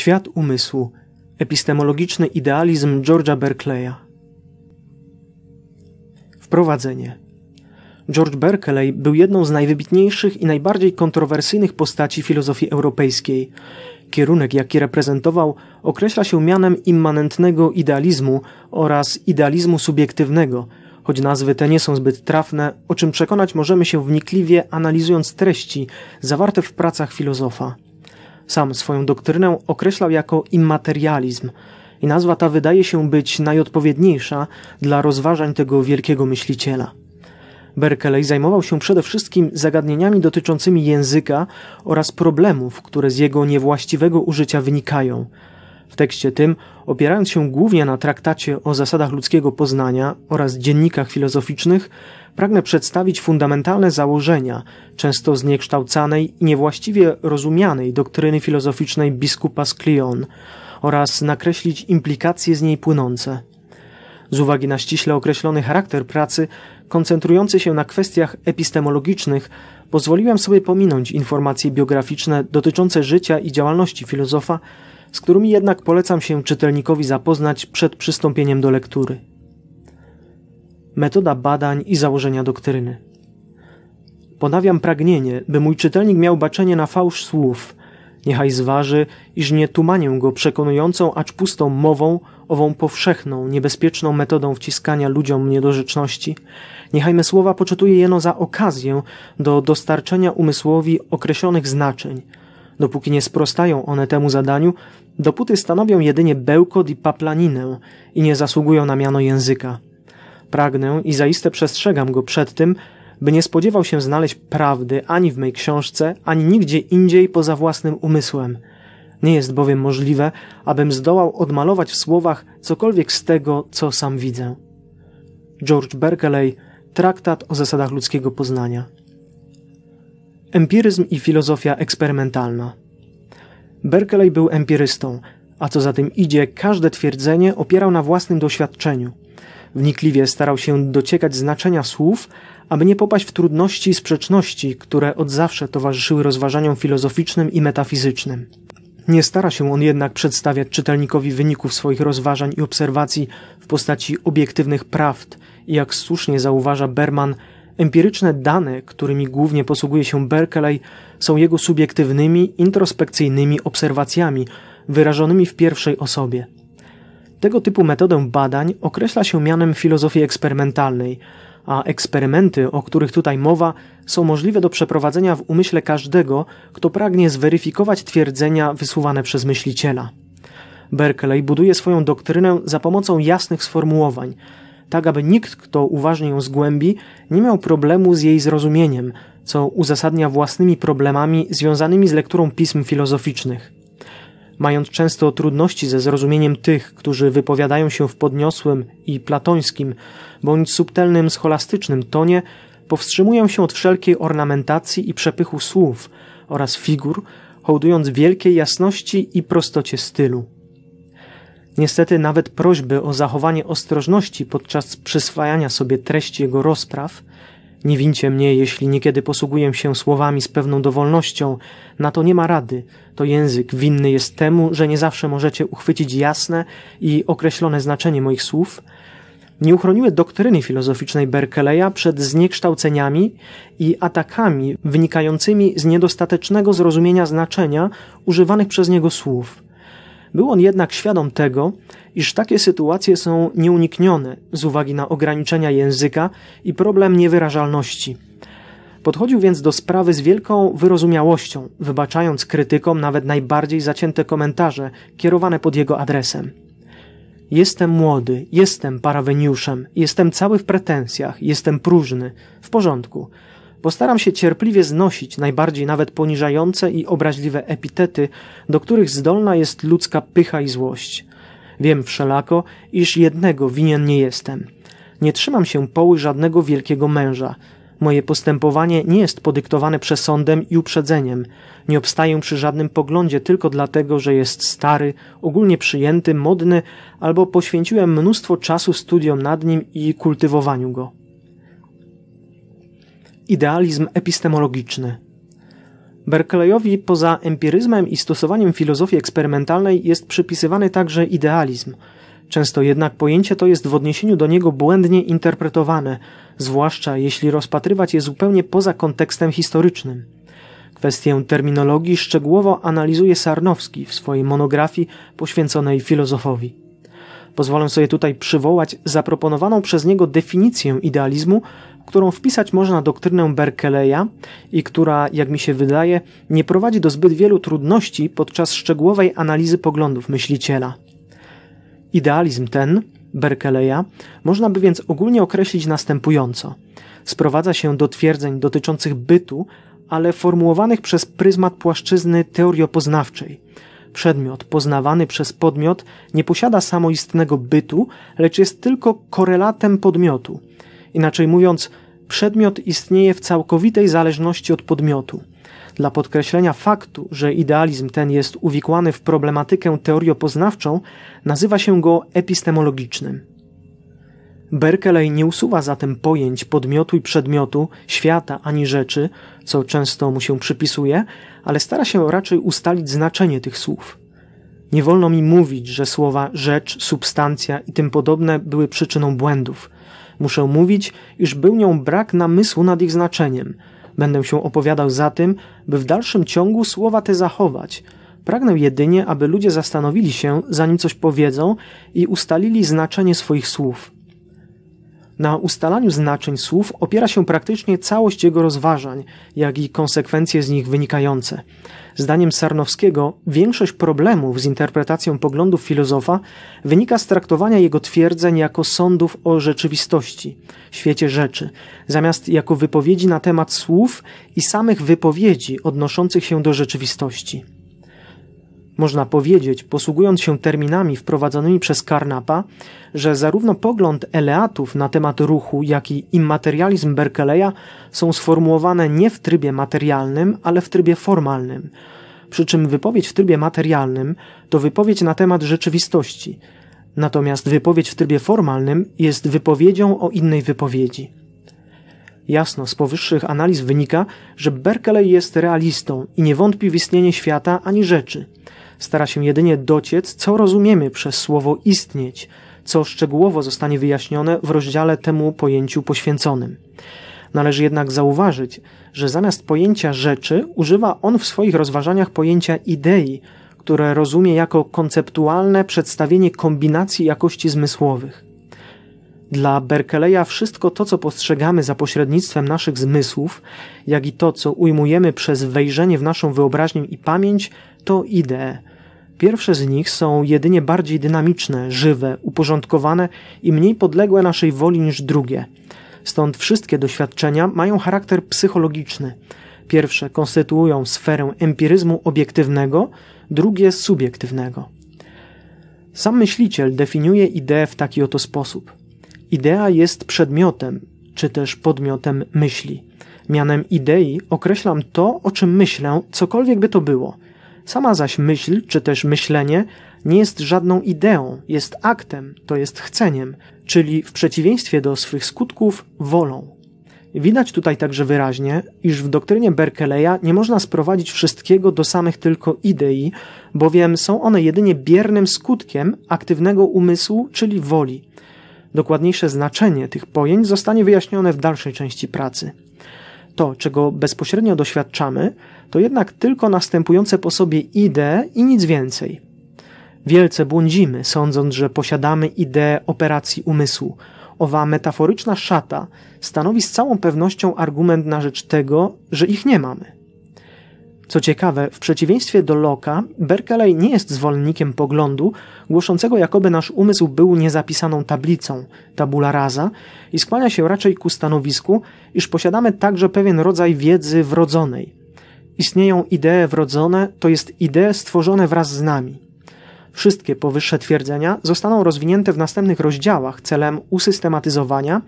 Świat umysłu. Epistemologiczny idealizm George'a Berkeleya. Wprowadzenie. George Berkeley był jedną z najwybitniejszych i najbardziej kontrowersyjnych postaci filozofii europejskiej. Kierunek, jaki reprezentował, określa się mianem immanentnego idealizmu oraz idealizmu subiektywnego, choć nazwy te nie są zbyt trafne, o czym przekonać możemy się wnikliwie analizując treści zawarte w pracach filozofa. Sam swoją doktrynę określał jako immaterializm i nazwa ta wydaje się być najodpowiedniejsza dla rozważań tego wielkiego myśliciela. Berkeley zajmował się przede wszystkim zagadnieniami dotyczącymi języka oraz problemów, które z jego niewłaściwego użycia wynikają. W tekście tym, opierając się głównie na traktacie o zasadach ludzkiego poznania oraz dziennikach filozoficznych, pragnę przedstawić fundamentalne założenia, często zniekształcanej i niewłaściwie rozumianej doktryny filozoficznej biskupa z oraz nakreślić implikacje z niej płynące. Z uwagi na ściśle określony charakter pracy, koncentrujący się na kwestiach epistemologicznych, pozwoliłem sobie pominąć informacje biograficzne dotyczące życia i działalności filozofa, z którymi jednak polecam się czytelnikowi zapoznać przed przystąpieniem do lektury metoda badań i założenia doktryny. Ponawiam pragnienie, by mój czytelnik miał baczenie na fałsz słów. Niechaj zważy, iż nie tumanię go przekonującą, acz pustą mową, ową powszechną, niebezpieczną metodą wciskania ludziom niedorzeczności. Niechaj me słowa poczytuje jeno za okazję do dostarczenia umysłowi określonych znaczeń. Dopóki nie sprostają one temu zadaniu, dopóty stanowią jedynie bełkot i paplaninę i nie zasługują na miano języka. Pragnę i zaiste przestrzegam go przed tym, by nie spodziewał się znaleźć prawdy ani w mej książce, ani nigdzie indziej poza własnym umysłem. Nie jest bowiem możliwe, abym zdołał odmalować w słowach cokolwiek z tego, co sam widzę. George Berkeley, Traktat o zasadach ludzkiego poznania. Empiryzm i filozofia eksperymentalna. Berkeley był empirystą, a co za tym idzie, każde twierdzenie opierał na własnym doświadczeniu. Wnikliwie starał się dociekać znaczenia słów, aby nie popaść w trudności i sprzeczności, które od zawsze towarzyszyły rozważaniom filozoficznym i metafizycznym. Nie stara się on jednak przedstawiać czytelnikowi wyników swoich rozważań i obserwacji w postaci obiektywnych prawd i jak słusznie zauważa Berman, empiryczne dane, którymi głównie posługuje się Berkeley, są jego subiektywnymi, introspekcyjnymi obserwacjami, wyrażonymi w pierwszej osobie – tego typu metodę badań określa się mianem filozofii eksperymentalnej, a eksperymenty, o których tutaj mowa, są możliwe do przeprowadzenia w umyśle każdego, kto pragnie zweryfikować twierdzenia wysuwane przez myśliciela. Berkeley buduje swoją doktrynę za pomocą jasnych sformułowań, tak aby nikt, kto uważnie ją zgłębi, nie miał problemu z jej zrozumieniem, co uzasadnia własnymi problemami związanymi z lekturą pism filozoficznych mając często trudności ze zrozumieniem tych, którzy wypowiadają się w podniosłym i platońskim bądź subtelnym scholastycznym tonie, powstrzymują się od wszelkiej ornamentacji i przepychu słów oraz figur, hołdując wielkiej jasności i prostocie stylu. Niestety nawet prośby o zachowanie ostrożności podczas przyswajania sobie treści jego rozpraw – nie wincie mnie, jeśli niekiedy posługuję się słowami z pewną dowolnością, na to nie ma rady. To język winny jest temu, że nie zawsze możecie uchwycić jasne i określone znaczenie moich słów. Nie uchroniły doktryny filozoficznej Berkeleya przed zniekształceniami i atakami wynikającymi z niedostatecznego zrozumienia znaczenia używanych przez niego słów. Był on jednak świadom tego, iż takie sytuacje są nieuniknione z uwagi na ograniczenia języka i problem niewyrażalności. Podchodził więc do sprawy z wielką wyrozumiałością, wybaczając krytykom nawet najbardziej zacięte komentarze kierowane pod jego adresem. Jestem młody, jestem paraweniuszem, jestem cały w pretensjach, jestem próżny. W porządku. Postaram się cierpliwie znosić najbardziej nawet poniżające i obraźliwe epitety, do których zdolna jest ludzka pycha i złość. Wiem wszelako, iż jednego winien nie jestem. Nie trzymam się poły żadnego wielkiego męża. Moje postępowanie nie jest podyktowane przesądem i uprzedzeniem. Nie obstaję przy żadnym poglądzie tylko dlatego, że jest stary, ogólnie przyjęty, modny, albo poświęciłem mnóstwo czasu studiom nad nim i kultywowaniu go idealizm epistemologiczny. Berkeleyowi poza empiryzmem i stosowaniem filozofii eksperymentalnej jest przypisywany także idealizm. Często jednak pojęcie to jest w odniesieniu do niego błędnie interpretowane, zwłaszcza jeśli rozpatrywać je zupełnie poza kontekstem historycznym. Kwestię terminologii szczegółowo analizuje Sarnowski w swojej monografii poświęconej filozofowi. Pozwolę sobie tutaj przywołać zaproponowaną przez niego definicję idealizmu, którą wpisać można doktrynę Berkeleya i która, jak mi się wydaje, nie prowadzi do zbyt wielu trudności podczas szczegółowej analizy poglądów myśliciela. Idealizm ten, Berkeleya, można by więc ogólnie określić następująco. Sprowadza się do twierdzeń dotyczących bytu, ale formułowanych przez pryzmat płaszczyzny teoriopoznawczej. Przedmiot poznawany przez podmiot nie posiada samoistnego bytu, lecz jest tylko korelatem podmiotu – Inaczej mówiąc, przedmiot istnieje w całkowitej zależności od podmiotu. Dla podkreślenia faktu, że idealizm ten jest uwikłany w problematykę teoriopoznawczą, nazywa się go epistemologicznym. Berkeley nie usuwa zatem pojęć podmiotu i przedmiotu, świata ani rzeczy, co często mu się przypisuje, ale stara się raczej ustalić znaczenie tych słów. Nie wolno mi mówić, że słowa rzecz, substancja i tym podobne były przyczyną błędów. Muszę mówić, iż był nią brak namysłu nad ich znaczeniem. Będę się opowiadał za tym, by w dalszym ciągu słowa te zachować. Pragnę jedynie, aby ludzie zastanowili się, zanim coś powiedzą i ustalili znaczenie swoich słów. Na ustalaniu znaczeń słów opiera się praktycznie całość jego rozważań, jak i konsekwencje z nich wynikające. Zdaniem Sarnowskiego większość problemów z interpretacją poglądów filozofa wynika z traktowania jego twierdzeń jako sądów o rzeczywistości, świecie rzeczy, zamiast jako wypowiedzi na temat słów i samych wypowiedzi odnoszących się do rzeczywistości. Można powiedzieć, posługując się terminami wprowadzonymi przez Carnapa, że zarówno pogląd Eleatów na temat ruchu, jak i immaterializm Berkeleya są sformułowane nie w trybie materialnym, ale w trybie formalnym. Przy czym wypowiedź w trybie materialnym to wypowiedź na temat rzeczywistości, natomiast wypowiedź w trybie formalnym jest wypowiedzią o innej wypowiedzi. Jasno, z powyższych analiz wynika, że Berkeley jest realistą i nie wątpi w istnienie świata ani rzeczy. Stara się jedynie dociec, co rozumiemy przez słowo istnieć, co szczegółowo zostanie wyjaśnione w rozdziale temu pojęciu poświęconym. Należy jednak zauważyć, że zamiast pojęcia rzeczy używa on w swoich rozważaniach pojęcia idei, które rozumie jako konceptualne przedstawienie kombinacji jakości zmysłowych. Dla Berkeleya wszystko to, co postrzegamy za pośrednictwem naszych zmysłów, jak i to, co ujmujemy przez wejrzenie w naszą wyobraźnię i pamięć, to idee. Pierwsze z nich są jedynie bardziej dynamiczne, żywe, uporządkowane i mniej podległe naszej woli niż drugie. Stąd wszystkie doświadczenia mają charakter psychologiczny. Pierwsze konstytuują sferę empiryzmu obiektywnego, drugie subiektywnego. Sam myśliciel definiuje ideę w taki oto sposób. Idea jest przedmiotem, czy też podmiotem myśli. Mianem idei określam to, o czym myślę, cokolwiek by to było – Sama zaś myśl, czy też myślenie, nie jest żadną ideą, jest aktem, to jest chceniem, czyli w przeciwieństwie do swych skutków, wolą. Widać tutaj także wyraźnie, iż w doktrynie Berkeleya nie można sprowadzić wszystkiego do samych tylko idei, bowiem są one jedynie biernym skutkiem aktywnego umysłu, czyli woli. Dokładniejsze znaczenie tych pojęć zostanie wyjaśnione w dalszej części pracy to, czego bezpośrednio doświadczamy, to jednak tylko następujące po sobie idee i nic więcej. Wielce błądzimy, sądząc, że posiadamy ideę operacji umysłu. Owa metaforyczna szata stanowi z całą pewnością argument na rzecz tego, że ich nie mamy. Co ciekawe, w przeciwieństwie do Locke'a, Berkeley nie jest zwolennikiem poglądu głoszącego, jakoby nasz umysł był niezapisaną tablicą, tabula rasa, i skłania się raczej ku stanowisku, iż posiadamy także pewien rodzaj wiedzy wrodzonej. Istnieją idee wrodzone, to jest idee stworzone wraz z nami. Wszystkie powyższe twierdzenia zostaną rozwinięte w następnych rozdziałach celem usystematyzowania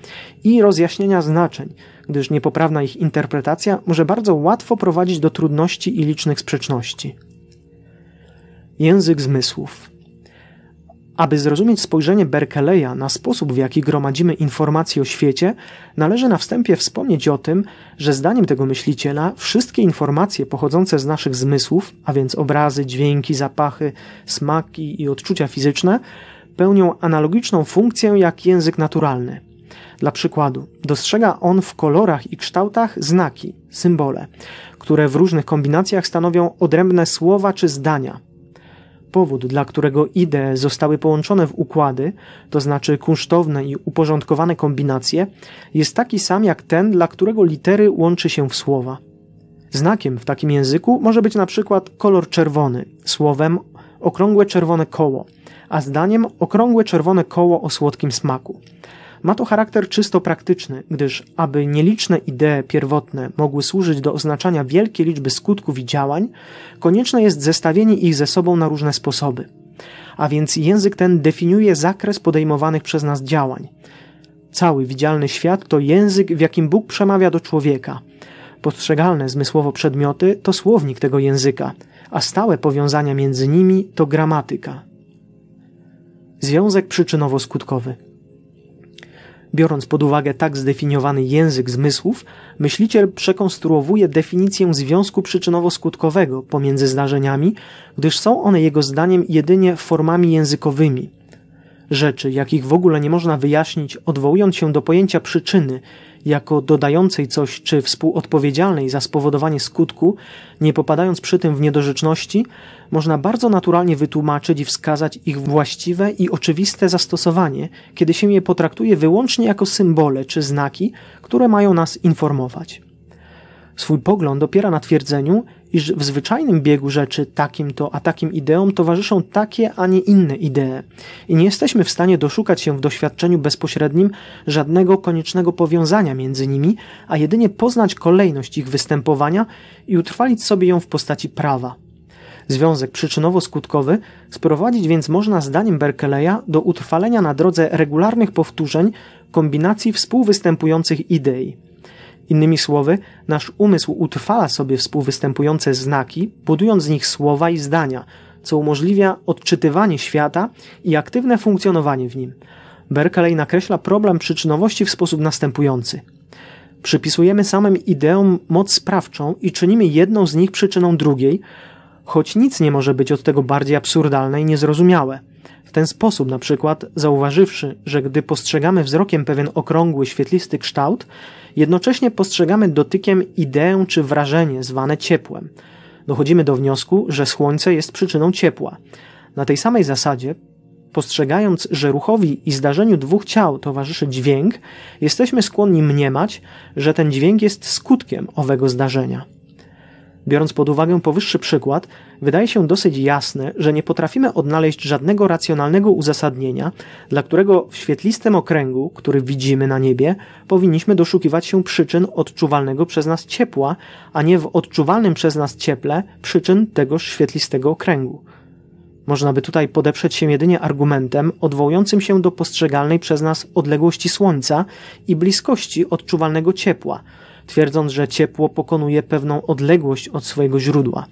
i rozjaśnienia znaczeń, gdyż niepoprawna ich interpretacja może bardzo łatwo prowadzić do trudności i licznych sprzeczności. Język zmysłów aby zrozumieć spojrzenie Berkeleya na sposób, w jaki gromadzimy informacje o świecie, należy na wstępie wspomnieć o tym, że zdaniem tego myśliciela wszystkie informacje pochodzące z naszych zmysłów, a więc obrazy, dźwięki, zapachy, smaki i odczucia fizyczne, pełnią analogiczną funkcję jak język naturalny. Dla przykładu, dostrzega on w kolorach i kształtach znaki, symbole, które w różnych kombinacjach stanowią odrębne słowa czy zdania powód, dla którego idee zostały połączone w układy, to znaczy kunsztowne i uporządkowane kombinacje, jest taki sam jak ten, dla którego litery łączy się w słowa. Znakiem w takim języku może być na przykład kolor czerwony, słowem okrągłe czerwone koło, a zdaniem okrągłe czerwone koło o słodkim smaku. Ma to charakter czysto praktyczny, gdyż aby nieliczne idee pierwotne mogły służyć do oznaczania wielkiej liczby skutków i działań, konieczne jest zestawienie ich ze sobą na różne sposoby. A więc język ten definiuje zakres podejmowanych przez nas działań. Cały widzialny świat to język, w jakim Bóg przemawia do człowieka. Postrzegalne zmysłowo przedmioty to słownik tego języka, a stałe powiązania między nimi to gramatyka. Związek przyczynowo-skutkowy. Biorąc pod uwagę tak zdefiniowany język zmysłów, myśliciel przekonstruowuje definicję związku przyczynowo-skutkowego pomiędzy zdarzeniami, gdyż są one jego zdaniem jedynie formami językowymi – rzeczy, jakich w ogóle nie można wyjaśnić, odwołując się do pojęcia przyczyny, jako dodającej coś czy współodpowiedzialnej za spowodowanie skutku, nie popadając przy tym w niedorzeczności, można bardzo naturalnie wytłumaczyć i wskazać ich właściwe i oczywiste zastosowanie, kiedy się je potraktuje wyłącznie jako symbole czy znaki, które mają nas informować. Swój pogląd opiera na twierdzeniu, iż w zwyczajnym biegu rzeczy takim to a takim ideom towarzyszą takie, a nie inne idee i nie jesteśmy w stanie doszukać się w doświadczeniu bezpośrednim żadnego koniecznego powiązania między nimi, a jedynie poznać kolejność ich występowania i utrwalić sobie ją w postaci prawa. Związek przyczynowo-skutkowy sprowadzić więc można zdaniem Berkeleya do utrwalenia na drodze regularnych powtórzeń kombinacji współwystępujących idei – Innymi słowy, nasz umysł utrwala sobie współwystępujące znaki, budując z nich słowa i zdania, co umożliwia odczytywanie świata i aktywne funkcjonowanie w nim. Berkeley nakreśla problem przyczynowości w sposób następujący. Przypisujemy samym ideom moc sprawczą i czynimy jedną z nich przyczyną drugiej, choć nic nie może być od tego bardziej absurdalne i niezrozumiałe – w ten sposób, na przykład, zauważywszy, że gdy postrzegamy wzrokiem pewien okrągły, świetlisty kształt, jednocześnie postrzegamy dotykiem ideę czy wrażenie zwane ciepłem. Dochodzimy do wniosku, że słońce jest przyczyną ciepła. Na tej samej zasadzie, postrzegając, że ruchowi i zdarzeniu dwóch ciał towarzyszy dźwięk, jesteśmy skłonni mniemać, że ten dźwięk jest skutkiem owego zdarzenia. Biorąc pod uwagę powyższy przykład, wydaje się dosyć jasne, że nie potrafimy odnaleźć żadnego racjonalnego uzasadnienia, dla którego w świetlistym okręgu, który widzimy na niebie, powinniśmy doszukiwać się przyczyn odczuwalnego przez nas ciepła, a nie w odczuwalnym przez nas cieple przyczyn tegoż świetlistego okręgu. Można by tutaj podeprzeć się jedynie argumentem odwołującym się do postrzegalnej przez nas odległości Słońca i bliskości odczuwalnego ciepła – twierdząc, że ciepło pokonuje pewną odległość od swojego źródła.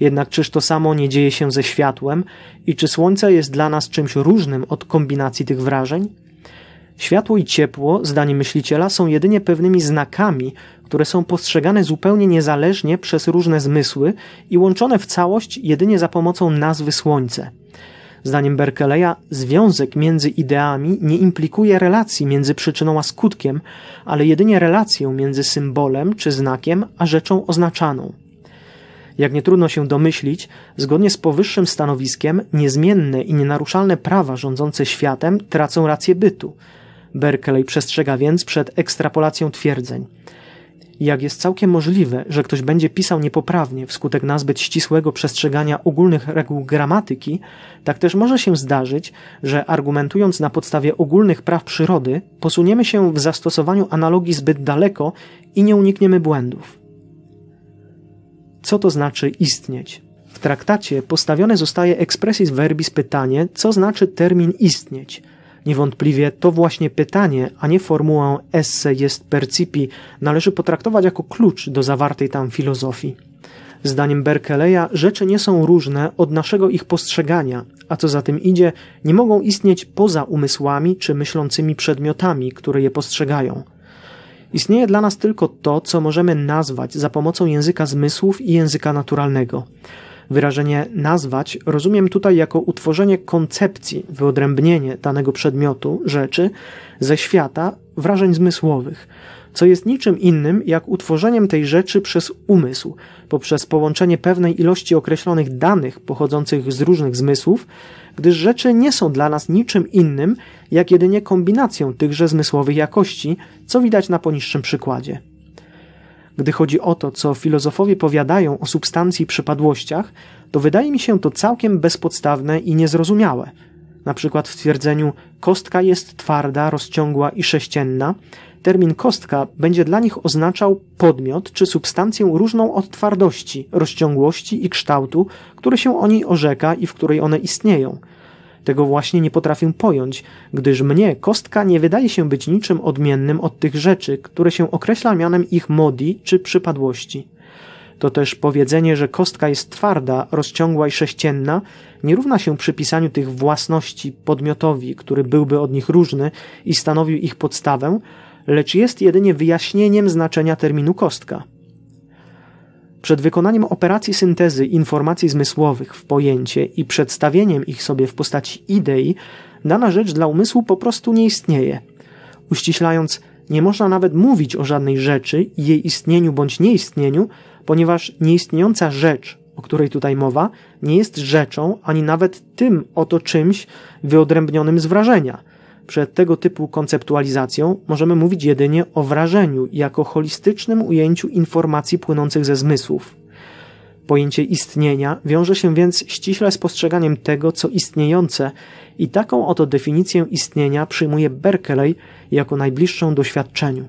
Jednak czyż to samo nie dzieje się ze światłem i czy słońce jest dla nas czymś różnym od kombinacji tych wrażeń? Światło i ciepło, zdaniem myśliciela, są jedynie pewnymi znakami, które są postrzegane zupełnie niezależnie przez różne zmysły i łączone w całość jedynie za pomocą nazwy słońce. Zdaniem Berkeleya związek między ideami nie implikuje relacji między przyczyną a skutkiem, ale jedynie relację między symbolem czy znakiem a rzeczą oznaczaną. Jak nie trudno się domyślić, zgodnie z powyższym stanowiskiem niezmienne i nienaruszalne prawa rządzące światem tracą rację bytu. Berkeley przestrzega więc przed ekstrapolacją twierdzeń jak jest całkiem możliwe, że ktoś będzie pisał niepoprawnie wskutek nazbyt ścisłego przestrzegania ogólnych reguł gramatyki, tak też może się zdarzyć, że argumentując na podstawie ogólnych praw przyrody, posuniemy się w zastosowaniu analogii zbyt daleko i nie unikniemy błędów. Co to znaczy istnieć? W traktacie postawione zostaje expressis verbis pytanie, co znaczy termin istnieć – Niewątpliwie to właśnie pytanie, a nie formułę esse jest percipi, należy potraktować jako klucz do zawartej tam filozofii. Zdaniem Berkeleya rzeczy nie są różne od naszego ich postrzegania, a co za tym idzie, nie mogą istnieć poza umysłami czy myślącymi przedmiotami, które je postrzegają. Istnieje dla nas tylko to, co możemy nazwać za pomocą języka zmysłów i języka naturalnego. Wyrażenie nazwać rozumiem tutaj jako utworzenie koncepcji, wyodrębnienie danego przedmiotu, rzeczy ze świata wrażeń zmysłowych, co jest niczym innym jak utworzeniem tej rzeczy przez umysł, poprzez połączenie pewnej ilości określonych danych pochodzących z różnych zmysłów, gdyż rzeczy nie są dla nas niczym innym jak jedynie kombinacją tychże zmysłowych jakości, co widać na poniższym przykładzie gdy chodzi o to, co filozofowie powiadają o substancji i przypadłościach, to wydaje mi się to całkiem bezpodstawne i niezrozumiałe. Na przykład w twierdzeniu kostka jest twarda, rozciągła i sześcienna, termin kostka będzie dla nich oznaczał podmiot czy substancję różną od twardości, rozciągłości i kształtu, który się o niej orzeka i w której one istnieją – tego właśnie nie potrafię pojąć, gdyż mnie kostka nie wydaje się być niczym odmiennym od tych rzeczy, które się określa mianem ich modi czy przypadłości. To też powiedzenie, że kostka jest twarda, rozciągła i sześcienna, nie równa się przypisaniu tych własności podmiotowi, który byłby od nich różny i stanowił ich podstawę, lecz jest jedynie wyjaśnieniem znaczenia terminu kostka. Przed wykonaniem operacji syntezy informacji zmysłowych w pojęcie i przedstawieniem ich sobie w postaci idei, dana rzecz dla umysłu po prostu nie istnieje. Uściślając, nie można nawet mówić o żadnej rzeczy, jej istnieniu bądź nieistnieniu, ponieważ nieistniejąca rzecz, o której tutaj mowa, nie jest rzeczą ani nawet tym oto czymś wyodrębnionym z wrażenia – przed tego typu konceptualizacją możemy mówić jedynie o wrażeniu jako holistycznym ujęciu informacji płynących ze zmysłów. Pojęcie istnienia wiąże się więc ściśle z postrzeganiem tego, co istniejące, i taką oto definicję istnienia przyjmuje Berkeley jako najbliższą doświadczeniu.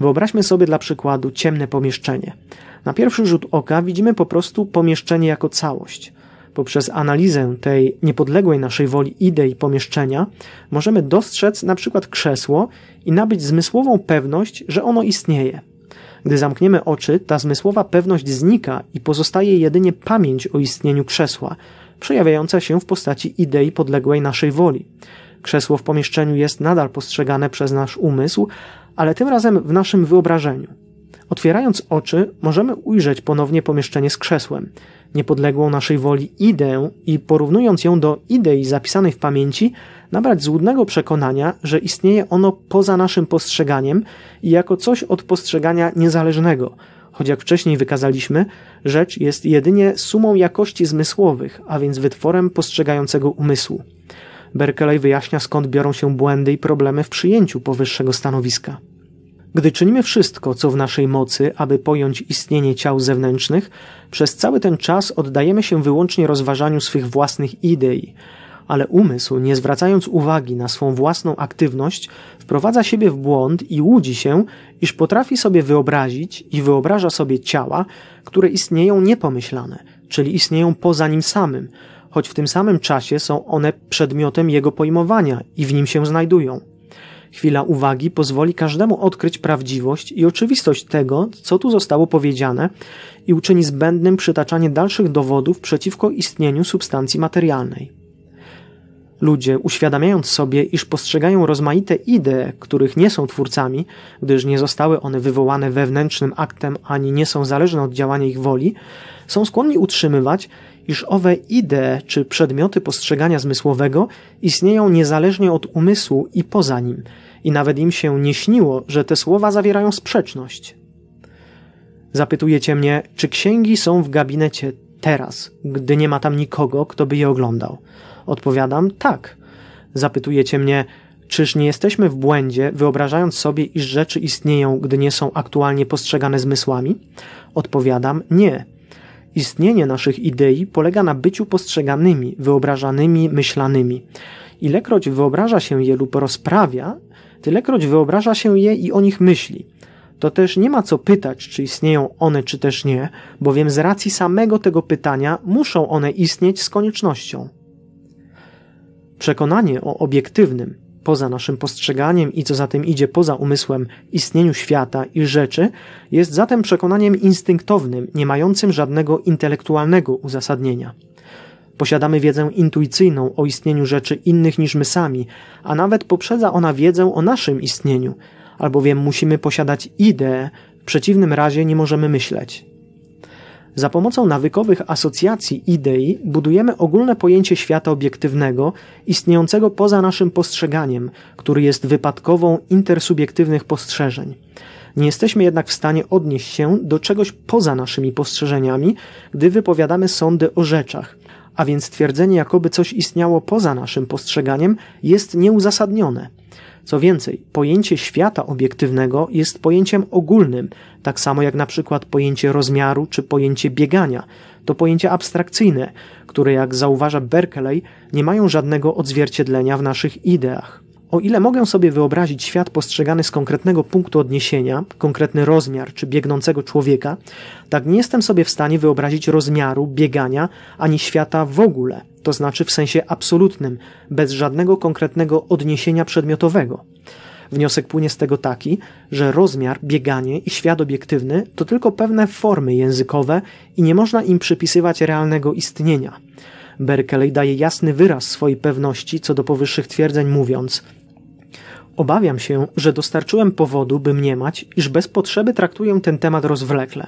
Wyobraźmy sobie dla przykładu ciemne pomieszczenie. Na pierwszy rzut oka widzimy po prostu pomieszczenie jako całość poprzez analizę tej niepodległej naszej woli idei pomieszczenia, możemy dostrzec na przykład krzesło i nabyć zmysłową pewność, że ono istnieje. Gdy zamkniemy oczy, ta zmysłowa pewność znika i pozostaje jedynie pamięć o istnieniu krzesła, przejawiająca się w postaci idei podległej naszej woli. Krzesło w pomieszczeniu jest nadal postrzegane przez nasz umysł, ale tym razem w naszym wyobrażeniu. Otwierając oczy, możemy ujrzeć ponownie pomieszczenie z krzesłem, niepodległą naszej woli ideę i porównując ją do idei zapisanej w pamięci, nabrać złudnego przekonania, że istnieje ono poza naszym postrzeganiem i jako coś od postrzegania niezależnego, choć jak wcześniej wykazaliśmy, rzecz jest jedynie sumą jakości zmysłowych, a więc wytworem postrzegającego umysłu. Berkeley wyjaśnia skąd biorą się błędy i problemy w przyjęciu powyższego stanowiska. Gdy czynimy wszystko, co w naszej mocy, aby pojąć istnienie ciał zewnętrznych, przez cały ten czas oddajemy się wyłącznie rozważaniu swych własnych idei, ale umysł, nie zwracając uwagi na swą własną aktywność, wprowadza siebie w błąd i łudzi się, iż potrafi sobie wyobrazić i wyobraża sobie ciała, które istnieją niepomyślane, czyli istnieją poza nim samym, choć w tym samym czasie są one przedmiotem jego pojmowania i w nim się znajdują. Chwila uwagi pozwoli każdemu odkryć prawdziwość i oczywistość tego, co tu zostało powiedziane i uczyni zbędnym przytaczanie dalszych dowodów przeciwko istnieniu substancji materialnej. Ludzie, uświadamiając sobie, iż postrzegają rozmaite idee, których nie są twórcami, gdyż nie zostały one wywołane wewnętrznym aktem ani nie są zależne od działania ich woli, są skłonni utrzymywać, iż owe idee czy przedmioty postrzegania zmysłowego istnieją niezależnie od umysłu i poza nim, i nawet im się nie śniło, że te słowa zawierają sprzeczność. Zapytujecie mnie, czy księgi są w gabinecie teraz, gdy nie ma tam nikogo, kto by je oglądał. Odpowiadam tak. Zapytujecie mnie, czyż nie jesteśmy w błędzie, wyobrażając sobie, iż rzeczy istnieją, gdy nie są aktualnie postrzegane zmysłami? Odpowiadam nie Istnienie naszych idei polega na byciu postrzeganymi, wyobrażanymi, myślanymi. Ilekroć wyobraża się je lub rozprawia, tylekroć wyobraża się je i o nich myśli. To też nie ma co pytać, czy istnieją one, czy też nie, bowiem z racji samego tego pytania muszą one istnieć z koniecznością. Przekonanie o obiektywnym, poza naszym postrzeganiem i co za tym idzie poza umysłem istnieniu świata i rzeczy, jest zatem przekonaniem instynktownym, nie mającym żadnego intelektualnego uzasadnienia. Posiadamy wiedzę intuicyjną o istnieniu rzeczy innych niż my sami, a nawet poprzedza ona wiedzę o naszym istnieniu, albowiem musimy posiadać ideę, w przeciwnym razie nie możemy myśleć. Za pomocą nawykowych asocjacji idei budujemy ogólne pojęcie świata obiektywnego, istniejącego poza naszym postrzeganiem, który jest wypadkową intersubiektywnych postrzeżeń. Nie jesteśmy jednak w stanie odnieść się do czegoś poza naszymi postrzeżeniami, gdy wypowiadamy sądy o rzeczach. A więc twierdzenie, jakoby coś istniało poza naszym postrzeganiem, jest nieuzasadnione. Co więcej, pojęcie świata obiektywnego jest pojęciem ogólnym, tak samo jak na przykład pojęcie rozmiaru czy pojęcie biegania. To pojęcia abstrakcyjne, które jak zauważa Berkeley, nie mają żadnego odzwierciedlenia w naszych ideach. O ile mogę sobie wyobrazić świat postrzegany z konkretnego punktu odniesienia, konkretny rozmiar czy biegnącego człowieka, tak nie jestem sobie w stanie wyobrazić rozmiaru, biegania ani świata w ogóle, to znaczy w sensie absolutnym, bez żadnego konkretnego odniesienia przedmiotowego. Wniosek płynie z tego taki, że rozmiar, bieganie i świat obiektywny to tylko pewne formy językowe i nie można im przypisywać realnego istnienia. Berkeley daje jasny wyraz swojej pewności co do powyższych twierdzeń, mówiąc: Obawiam się, że dostarczyłem powodu, by mniemać, iż bez potrzeby traktuję ten temat rozwlekle.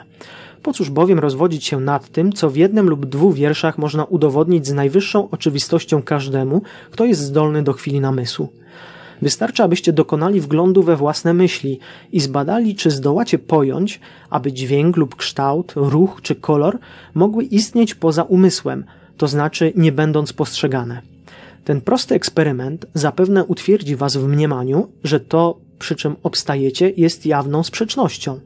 Po cóż bowiem rozwodzić się nad tym, co w jednym lub dwóch wierszach można udowodnić z najwyższą oczywistością każdemu, kto jest zdolny do chwili namysłu. Wystarczy, abyście dokonali wglądu we własne myśli i zbadali, czy zdołacie pojąć, aby dźwięk lub kształt, ruch czy kolor mogły istnieć poza umysłem, to znaczy nie będąc postrzegane. Ten prosty eksperyment zapewne utwierdzi Was w mniemaniu, że to, przy czym obstajecie, jest jawną sprzecznością.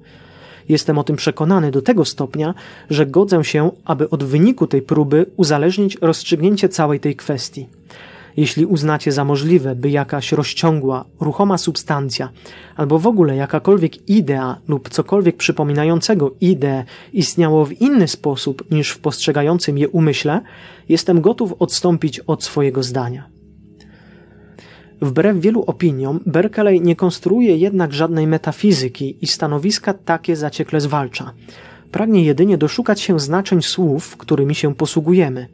Jestem o tym przekonany do tego stopnia, że godzę się, aby od wyniku tej próby uzależnić rozstrzygnięcie całej tej kwestii jeśli uznacie za możliwe, by jakaś rozciągła, ruchoma substancja albo w ogóle jakakolwiek idea lub cokolwiek przypominającego ideę istniało w inny sposób niż w postrzegającym je umyśle, jestem gotów odstąpić od swojego zdania. Wbrew wielu opiniom, Berkeley nie konstruuje jednak żadnej metafizyki i stanowiska takie zaciekle zwalcza. Pragnie jedynie doszukać się znaczeń słów, którymi się posługujemy.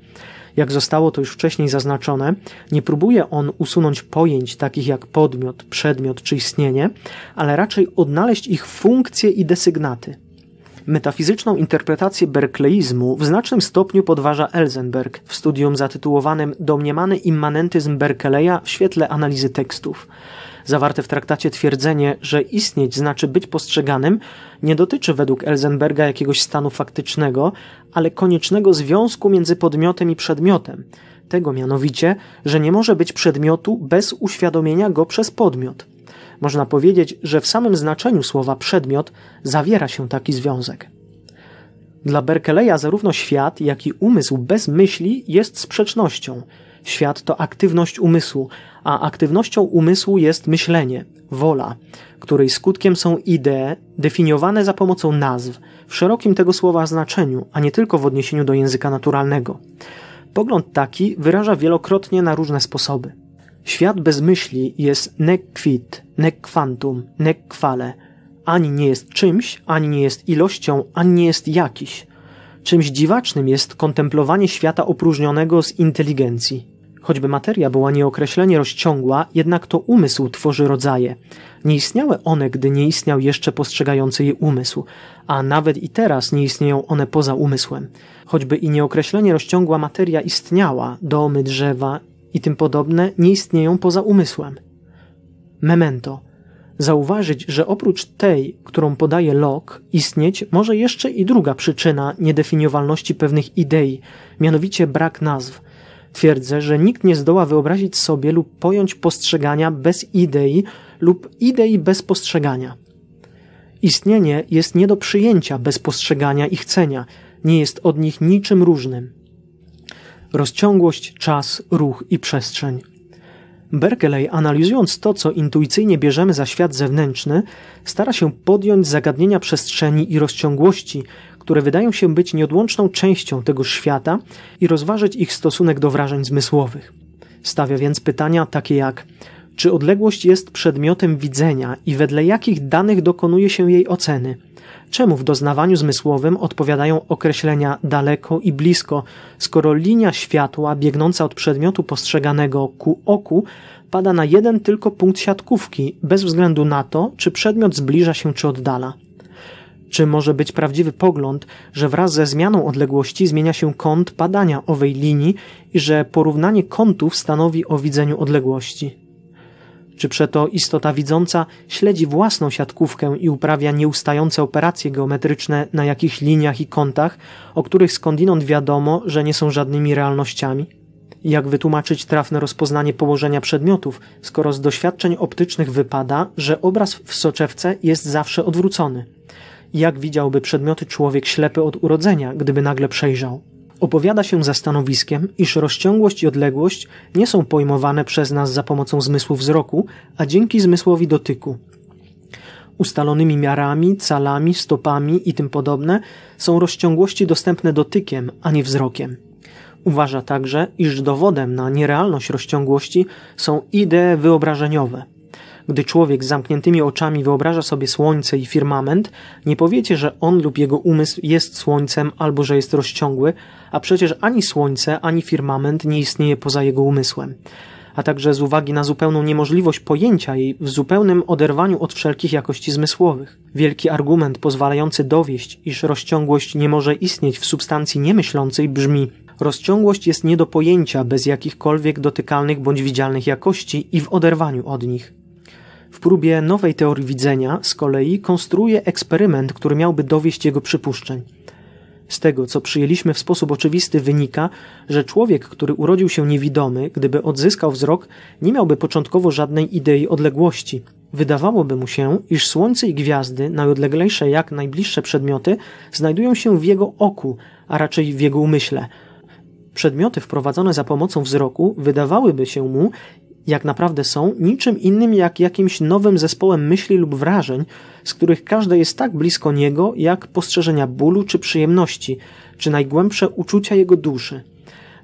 Jak zostało to już wcześniej zaznaczone, nie próbuje on usunąć pojęć takich jak podmiot, przedmiot czy istnienie, ale raczej odnaleźć ich funkcje i desygnaty. Metafizyczną interpretację berkleizmu w znacznym stopniu podważa Elzenberg w studium zatytułowanym Domniemany immanentyzm Berkeleya w świetle analizy tekstów. Zawarte w traktacie twierdzenie, że istnieć znaczy być postrzeganym, nie dotyczy według Elzenberga jakiegoś stanu faktycznego, ale koniecznego związku między podmiotem i przedmiotem. Tego mianowicie, że nie może być przedmiotu bez uświadomienia go przez podmiot. Można powiedzieć, że w samym znaczeniu słowa przedmiot zawiera się taki związek. Dla Berkeleya zarówno świat, jak i umysł bez myśli jest sprzecznością. Świat to aktywność umysłu, a aktywnością umysłu jest myślenie, wola, której skutkiem są idee definiowane za pomocą nazw w szerokim tego słowa znaczeniu, a nie tylko w odniesieniu do języka naturalnego. Pogląd taki wyraża wielokrotnie na różne sposoby. Świat bez myśli jest nec quid, nec quantum, nec quale. Ani nie jest czymś, ani nie jest ilością, ani nie jest jakiś. Czymś dziwacznym jest kontemplowanie świata opróżnionego z inteligencji. Choćby materia była nieokreślenie rozciągła, jednak to umysł tworzy rodzaje. Nie istniały one, gdy nie istniał jeszcze postrzegający je umysł, a nawet i teraz nie istnieją one poza umysłem. Choćby i nieokreślenie rozciągła materia istniała, domy, drzewa i tym podobne nie istnieją poza umysłem. Memento. Zauważyć, że oprócz tej, którą podaje Locke, istnieć może jeszcze i druga przyczyna niedefiniowalności pewnych idei, mianowicie brak nazw – Twierdzę, że nikt nie zdoła wyobrazić sobie lub pojąć postrzegania bez idei lub idei bez postrzegania. Istnienie jest nie do przyjęcia bez postrzegania i chcenia, nie jest od nich niczym różnym. Rozciągłość, czas, ruch i przestrzeń. Berkeley, analizując to, co intuicyjnie bierzemy za świat zewnętrzny, stara się podjąć zagadnienia przestrzeni i rozciągłości, które wydają się być nieodłączną częścią tego świata i rozważyć ich stosunek do wrażeń zmysłowych. Stawia więc pytania takie jak: czy odległość jest przedmiotem widzenia i wedle jakich danych dokonuje się jej oceny? Czemu w doznawaniu zmysłowym odpowiadają określenia daleko i blisko, skoro linia światła biegnąca od przedmiotu postrzeganego ku oku pada na jeden tylko punkt siatkówki, bez względu na to, czy przedmiot zbliża się czy oddala? czy może być prawdziwy pogląd, że wraz ze zmianą odległości zmienia się kąt padania owej linii i że porównanie kątów stanowi o widzeniu odległości? Czy przeto istota widząca śledzi własną siatkówkę i uprawia nieustające operacje geometryczne na jakichś liniach i kątach, o których skądinąd wiadomo, że nie są żadnymi realnościami? Jak wytłumaczyć trafne rozpoznanie położenia przedmiotów, skoro z doświadczeń optycznych wypada, że obraz w soczewce jest zawsze odwrócony? jak widziałby przedmioty człowiek ślepy od urodzenia, gdyby nagle przejrzał. Opowiada się za stanowiskiem, iż rozciągłość i odległość nie są pojmowane przez nas za pomocą zmysłu wzroku, a dzięki zmysłowi dotyku. Ustalonymi miarami, calami, stopami i tym podobne są rozciągłości dostępne dotykiem, a nie wzrokiem. Uważa także, iż dowodem na nierealność rozciągłości są idee wyobrażeniowe – gdy człowiek z zamkniętymi oczami wyobraża sobie słońce i firmament, nie powiecie, że on lub jego umysł jest słońcem albo że jest rozciągły, a przecież ani słońce, ani firmament nie istnieje poza jego umysłem. A także z uwagi na zupełną niemożliwość pojęcia jej w zupełnym oderwaniu od wszelkich jakości zmysłowych. Wielki argument pozwalający dowieść, iż rozciągłość nie może istnieć w substancji niemyślącej brzmi Rozciągłość jest nie do pojęcia bez jakichkolwiek dotykalnych bądź widzialnych jakości i w oderwaniu od nich. W próbie nowej teorii widzenia z kolei konstruuje eksperyment, który miałby dowieść jego przypuszczeń. Z tego, co przyjęliśmy w sposób oczywisty, wynika, że człowiek, który urodził się niewidomy, gdyby odzyskał wzrok, nie miałby początkowo żadnej idei odległości. Wydawałoby mu się, iż słońce i gwiazdy, najodleglejsze jak najbliższe przedmioty, znajdują się w jego oku, a raczej w jego umyśle. Przedmioty wprowadzone za pomocą wzroku wydawałyby się mu, jak naprawdę są niczym innym jak jakimś nowym zespołem myśli lub wrażeń, z których każde jest tak blisko niego jak postrzeżenia bólu czy przyjemności, czy najgłębsze uczucia jego duszy.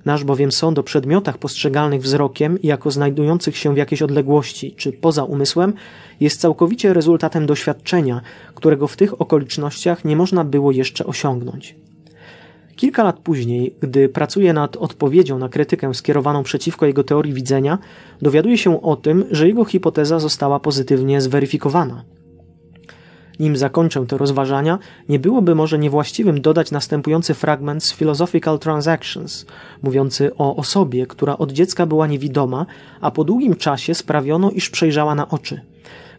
Nasz bowiem sąd o przedmiotach postrzegalnych wzrokiem jako znajdujących się w jakiejś odległości czy poza umysłem jest całkowicie rezultatem doświadczenia, którego w tych okolicznościach nie można było jeszcze osiągnąć. Kilka lat później, gdy pracuje nad odpowiedzią na krytykę skierowaną przeciwko jego teorii widzenia, dowiaduje się o tym, że jego hipoteza została pozytywnie zweryfikowana. Nim zakończę te rozważania, nie byłoby może niewłaściwym dodać następujący fragment z Philosophical Transactions, mówiący o osobie, która od dziecka była niewidoma, a po długim czasie sprawiono, iż przejrzała na oczy.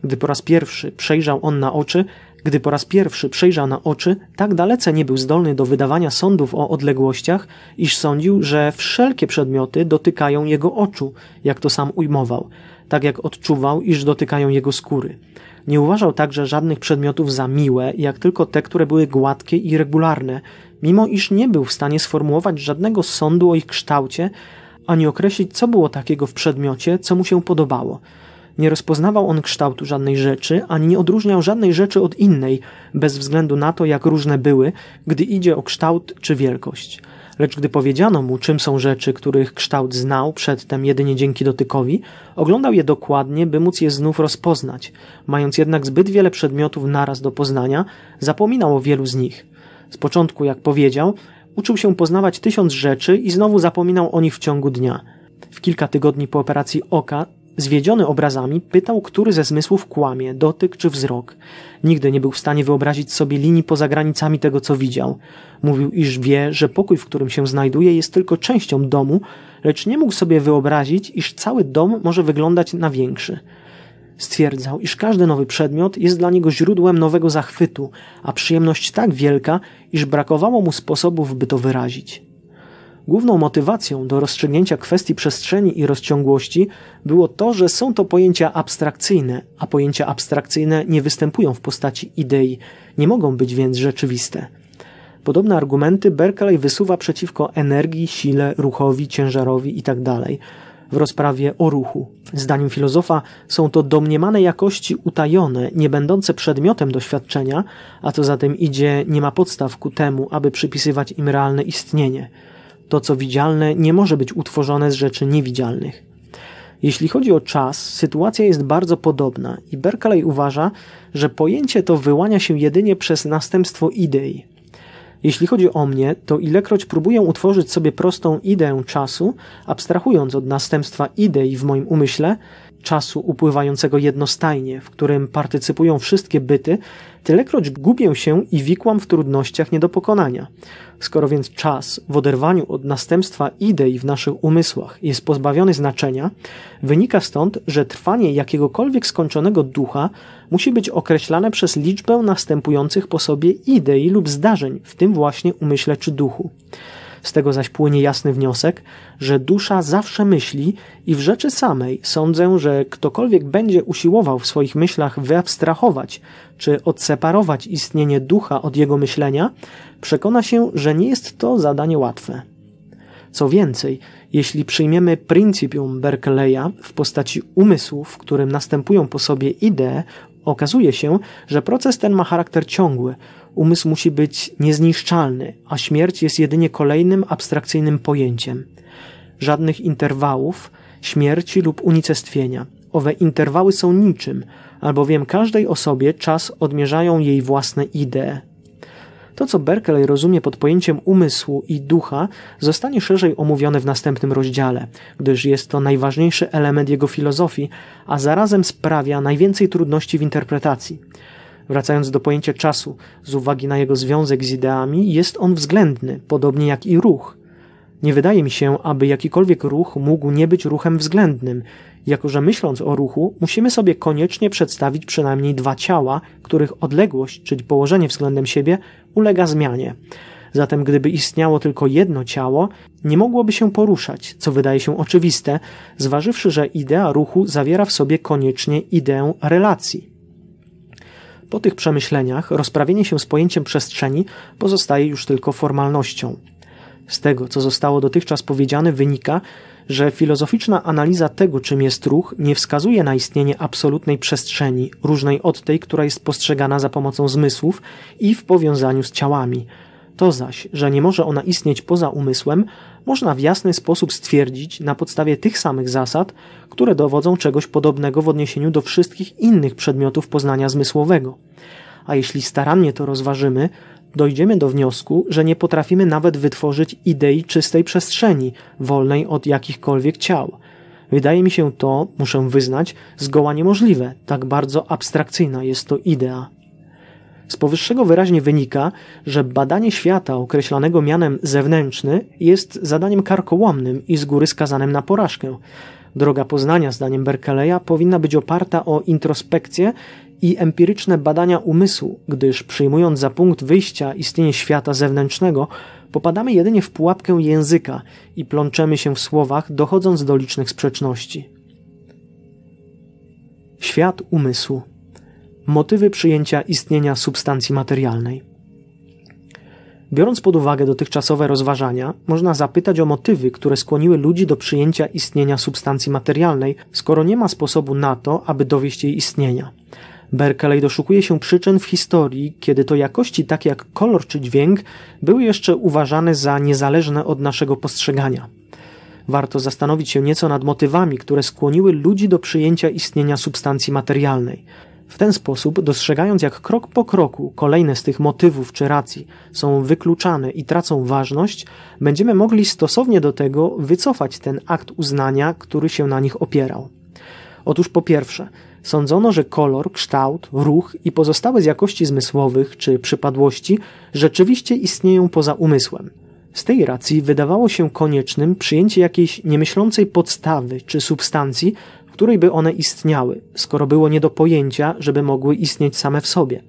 Gdy po raz pierwszy przejrzał on na oczy, gdy po raz pierwszy przejrzał na oczy, tak dalece nie był zdolny do wydawania sądów o odległościach, iż sądził, że wszelkie przedmioty dotykają jego oczu, jak to sam ujmował, tak jak odczuwał, iż dotykają jego skóry. Nie uważał także żadnych przedmiotów za miłe, jak tylko te, które były gładkie i regularne, mimo iż nie był w stanie sformułować żadnego sądu o ich kształcie, ani określić, co było takiego w przedmiocie, co mu się podobało. Nie rozpoznawał on kształtu żadnej rzeczy, ani nie odróżniał żadnej rzeczy od innej, bez względu na to, jak różne były, gdy idzie o kształt czy wielkość. Lecz gdy powiedziano mu, czym są rzeczy, których kształt znał przedtem jedynie dzięki dotykowi, oglądał je dokładnie, by móc je znów rozpoznać. Mając jednak zbyt wiele przedmiotów naraz do poznania, zapominał o wielu z nich. Z początku, jak powiedział, uczył się poznawać tysiąc rzeczy i znowu zapominał o nich w ciągu dnia. W kilka tygodni po operacji oka Zwiedziony obrazami, pytał, który ze zmysłów kłamie, dotyk czy wzrok. Nigdy nie był w stanie wyobrazić sobie linii poza granicami tego, co widział. Mówił, iż wie, że pokój, w którym się znajduje, jest tylko częścią domu, lecz nie mógł sobie wyobrazić, iż cały dom może wyglądać na większy. Stwierdzał, iż każdy nowy przedmiot jest dla niego źródłem nowego zachwytu, a przyjemność tak wielka, iż brakowało mu sposobów, by to wyrazić. Główną motywacją do rozstrzygnięcia kwestii przestrzeni i rozciągłości było to, że są to pojęcia abstrakcyjne, a pojęcia abstrakcyjne nie występują w postaci idei, nie mogą być więc rzeczywiste. Podobne argumenty Berkeley wysuwa przeciwko energii, sile, ruchowi, ciężarowi itd. Tak w rozprawie o ruchu. Zdaniem filozofa są to domniemane jakości utajone, nie będące przedmiotem doświadczenia, a co za tym idzie, nie ma podstaw ku temu, aby przypisywać im realne istnienie. To, co widzialne, nie może być utworzone z rzeczy niewidzialnych. Jeśli chodzi o czas, sytuacja jest bardzo podobna i Berkeley uważa, że pojęcie to wyłania się jedynie przez następstwo idei. Jeśli chodzi o mnie, to ilekroć próbuję utworzyć sobie prostą ideę czasu, abstrahując od następstwa idei w moim umyśle, czasu upływającego jednostajnie, w którym partycypują wszystkie byty, tylekroć gubię się i wikłam w trudnościach nie do pokonania. Skoro więc czas w oderwaniu od następstwa idei w naszych umysłach jest pozbawiony znaczenia, wynika stąd, że trwanie jakiegokolwiek skończonego ducha musi być określane przez liczbę następujących po sobie idei lub zdarzeń w tym właśnie umyśle czy duchu. Z tego zaś płynie jasny wniosek, że dusza zawsze myśli i w rzeczy samej sądzę, że ktokolwiek będzie usiłował w swoich myślach wyabstrahować czy odseparować istnienie ducha od jego myślenia, przekona się, że nie jest to zadanie łatwe. Co więcej, jeśli przyjmiemy principium Berkeleya w postaci umysłu, w którym następują po sobie idee, okazuje się, że proces ten ma charakter ciągły, umysł musi być niezniszczalny, a śmierć jest jedynie kolejnym abstrakcyjnym pojęciem. Żadnych interwałów, śmierci lub unicestwienia. Owe interwały są niczym, albowiem każdej osobie czas odmierzają jej własne idee. To, co Berkeley rozumie pod pojęciem umysłu i ducha, zostanie szerzej omówione w następnym rozdziale, gdyż jest to najważniejszy element jego filozofii, a zarazem sprawia najwięcej trudności w interpretacji. Wracając do pojęcia czasu, z uwagi na jego związek z ideami, jest on względny, podobnie jak i ruch. Nie wydaje mi się, aby jakikolwiek ruch mógł nie być ruchem względnym, jako że myśląc o ruchu, musimy sobie koniecznie przedstawić przynajmniej dwa ciała, których odległość, czyli położenie względem siebie, ulega zmianie. Zatem gdyby istniało tylko jedno ciało, nie mogłoby się poruszać, co wydaje się oczywiste, zważywszy, że idea ruchu zawiera w sobie koniecznie ideę relacji. Po tych przemyśleniach rozprawienie się z pojęciem przestrzeni pozostaje już tylko formalnością. Z tego, co zostało dotychczas powiedziane, wynika, że filozoficzna analiza tego, czym jest ruch, nie wskazuje na istnienie absolutnej przestrzeni, różnej od tej, która jest postrzegana za pomocą zmysłów i w powiązaniu z ciałami – to zaś, że nie może ona istnieć poza umysłem, można w jasny sposób stwierdzić na podstawie tych samych zasad, które dowodzą czegoś podobnego w odniesieniu do wszystkich innych przedmiotów poznania zmysłowego. A jeśli starannie to rozważymy, dojdziemy do wniosku, że nie potrafimy nawet wytworzyć idei czystej przestrzeni, wolnej od jakichkolwiek ciał. Wydaje mi się to, muszę wyznać, zgoła niemożliwe, tak bardzo abstrakcyjna jest to idea. Z powyższego wyraźnie wynika, że badanie świata określanego mianem zewnętrzny jest zadaniem karkołomnym i z góry skazanym na porażkę. Droga poznania, zdaniem Berkeleya, powinna być oparta o introspekcję i empiryczne badania umysłu, gdyż przyjmując za punkt wyjścia istnienie świata zewnętrznego, popadamy jedynie w pułapkę języka i plączemy się w słowach, dochodząc do licznych sprzeczności. Świat umysłu motywy przyjęcia istnienia substancji materialnej. Biorąc pod uwagę dotychczasowe rozważania, można zapytać o motywy, które skłoniły ludzi do przyjęcia istnienia substancji materialnej, skoro nie ma sposobu na to, aby dowieść jej istnienia. Berkeley doszukuje się przyczyn w historii, kiedy to jakości takie jak kolor czy dźwięk były jeszcze uważane za niezależne od naszego postrzegania. Warto zastanowić się nieco nad motywami, które skłoniły ludzi do przyjęcia istnienia substancji materialnej. W ten sposób, dostrzegając jak krok po kroku kolejne z tych motywów czy racji są wykluczane i tracą ważność, będziemy mogli stosownie do tego wycofać ten akt uznania, który się na nich opierał. Otóż po pierwsze, sądzono, że kolor, kształt, ruch i pozostałe z jakości zmysłowych czy przypadłości rzeczywiście istnieją poza umysłem. Z tej racji wydawało się koniecznym przyjęcie jakiejś niemyślącej podstawy czy substancji, której by one istniały, skoro było nie do pojęcia, żeby mogły istnieć same w sobie.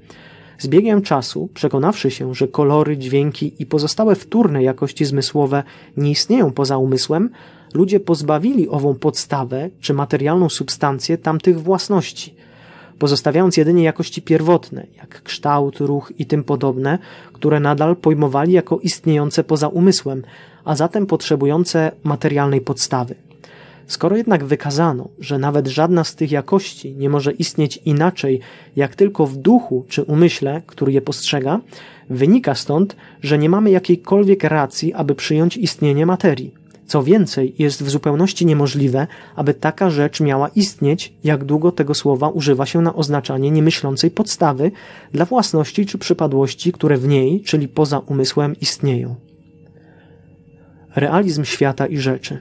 Z biegiem czasu, przekonawszy się, że kolory, dźwięki i pozostałe wtórne jakości zmysłowe nie istnieją poza umysłem, ludzie pozbawili ową podstawę czy materialną substancję tamtych własności, pozostawiając jedynie jakości pierwotne, jak kształt, ruch i tym podobne, które nadal pojmowali jako istniejące poza umysłem, a zatem potrzebujące materialnej podstawy. Skoro jednak wykazano, że nawet żadna z tych jakości nie może istnieć inaczej, jak tylko w duchu czy umyśle, który je postrzega, wynika stąd, że nie mamy jakiejkolwiek racji, aby przyjąć istnienie materii. Co więcej, jest w zupełności niemożliwe, aby taka rzecz miała istnieć, jak długo tego słowa używa się na oznaczanie niemyślącej podstawy dla własności czy przypadłości, które w niej, czyli poza umysłem, istnieją. Realizm świata i rzeczy.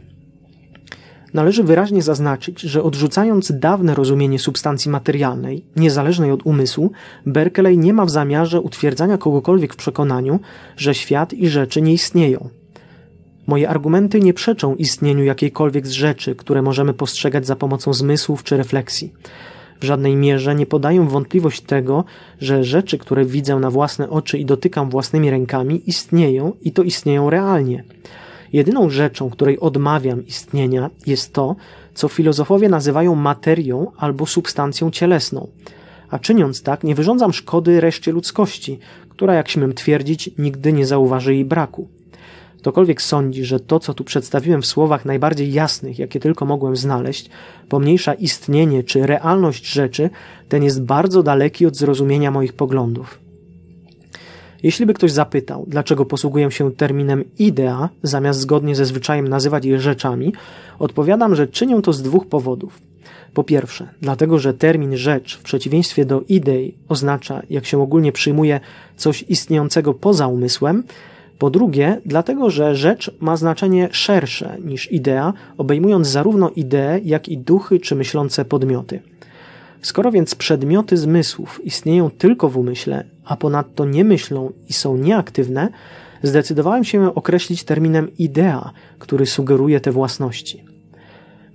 Należy wyraźnie zaznaczyć, że odrzucając dawne rozumienie substancji materialnej, niezależnej od umysłu, Berkeley nie ma w zamiarze utwierdzania kogokolwiek w przekonaniu, że świat i rzeczy nie istnieją. Moje argumenty nie przeczą istnieniu jakiejkolwiek z rzeczy, które możemy postrzegać za pomocą zmysłów czy refleksji. W żadnej mierze nie podają wątpliwość tego, że rzeczy, które widzę na własne oczy i dotykam własnymi rękami, istnieją i to istnieją realnie. Jedyną rzeczą, której odmawiam istnienia, jest to, co filozofowie nazywają materią albo substancją cielesną. A czyniąc tak, nie wyrządzam szkody reszcie ludzkości, która, jak śmiem twierdzić, nigdy nie zauważy jej braku. Ktokolwiek sądzi, że to, co tu przedstawiłem w słowach najbardziej jasnych, jakie tylko mogłem znaleźć, pomniejsza istnienie czy realność rzeczy, ten jest bardzo daleki od zrozumienia moich poglądów. Jeśli by ktoś zapytał, dlaczego posługuję się terminem idea, zamiast zgodnie ze zwyczajem nazywać je rzeczami, odpowiadam, że czynię to z dwóch powodów. Po pierwsze, dlatego że termin rzecz w przeciwieństwie do idei oznacza, jak się ogólnie przyjmuje, coś istniejącego poza umysłem. Po drugie, dlatego że rzecz ma znaczenie szersze niż idea, obejmując zarówno idee, jak i duchy czy myślące podmioty. Skoro więc przedmioty zmysłów istnieją tylko w umyśle, a ponadto nie myślą i są nieaktywne, zdecydowałem się określić terminem idea, który sugeruje te własności.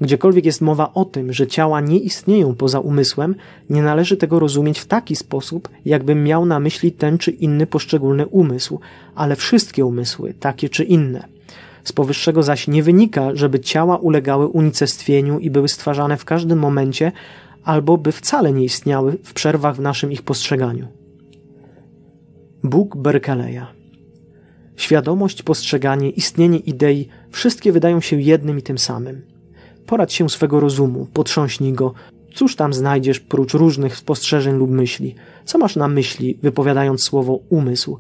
Gdziekolwiek jest mowa o tym, że ciała nie istnieją poza umysłem, nie należy tego rozumieć w taki sposób, jakbym miał na myśli ten czy inny poszczególny umysł, ale wszystkie umysły, takie czy inne. Z powyższego zaś nie wynika, żeby ciała ulegały unicestwieniu i były stwarzane w każdym momencie, albo by wcale nie istniały w przerwach w naszym ich postrzeganiu. Bóg Berkeleya. Świadomość, postrzeganie, istnienie idei wszystkie wydają się jednym i tym samym. Poradź się swego rozumu, potrząśnij go. Cóż tam znajdziesz prócz różnych spostrzeżeń lub myśli? Co masz na myśli, wypowiadając słowo umysł?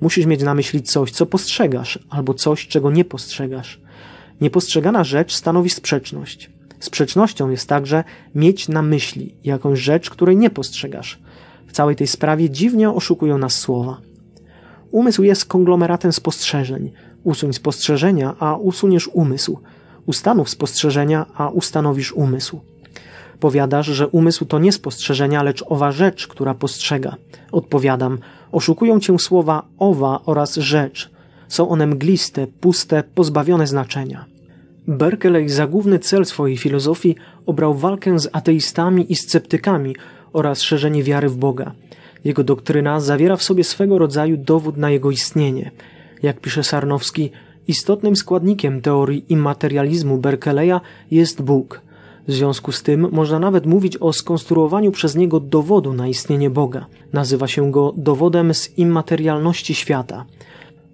Musisz mieć na myśli coś, co postrzegasz, albo coś, czego nie postrzegasz. Niepostrzegana rzecz stanowi sprzeczność. Sprzecznością jest także mieć na myśli jakąś rzecz, której nie postrzegasz. W całej tej sprawie dziwnie oszukują nas słowa. Umysł jest konglomeratem spostrzeżeń. Usuń spostrzeżenia, a usuniesz umysł. Ustanów spostrzeżenia, a ustanowisz umysł. Powiadasz, że umysł to nie spostrzeżenia, lecz owa rzecz, która postrzega. Odpowiadam, oszukują cię słowa owa oraz rzecz. Są one mgliste, puste, pozbawione znaczenia. Berkeley za główny cel swojej filozofii obrał walkę z ateistami i sceptykami oraz szerzenie wiary w Boga. Jego doktryna zawiera w sobie swego rodzaju dowód na jego istnienie. Jak pisze Sarnowski, istotnym składnikiem teorii immaterializmu Berkeleya jest Bóg. W związku z tym można nawet mówić o skonstruowaniu przez niego dowodu na istnienie Boga. Nazywa się go dowodem z immaterialności świata.